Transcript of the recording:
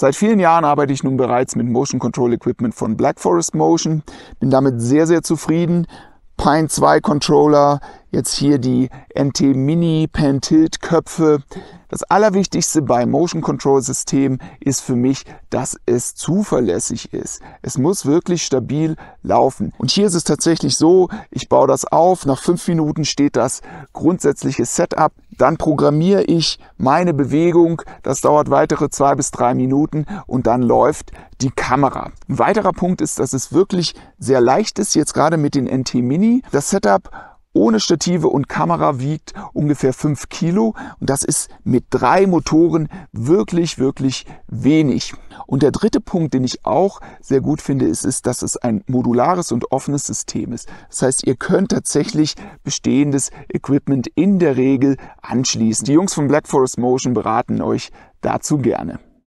Seit vielen Jahren arbeite ich nun bereits mit Motion Control Equipment von Black Forest Motion, bin damit sehr, sehr zufrieden. Pine 2 Controller, jetzt hier die NT Mini Pen Tilt Köpfe. Das Allerwichtigste bei Motion Control System ist für mich, dass es zuverlässig ist. Es muss wirklich stabil laufen. Und hier ist es tatsächlich so, ich baue das auf, nach fünf Minuten steht das grundsätzliche Setup, dann programmiere ich meine Bewegung, das dauert weitere zwei bis drei Minuten und dann läuft die Kamera. Ein weiterer Punkt ist, dass es wirklich sehr leicht ist, jetzt gerade mit den NT Mini. Das Setup ohne Stative und Kamera wiegt ungefähr fünf Kilo und das ist mit drei Motoren wirklich, wirklich wenig. Und der dritte Punkt, den ich auch sehr gut finde, ist, ist, dass es ein modulares und offenes System ist. Das heißt, ihr könnt tatsächlich bestehendes Equipment in der Regel anschließen. Die Jungs von Black Forest Motion beraten euch dazu gerne.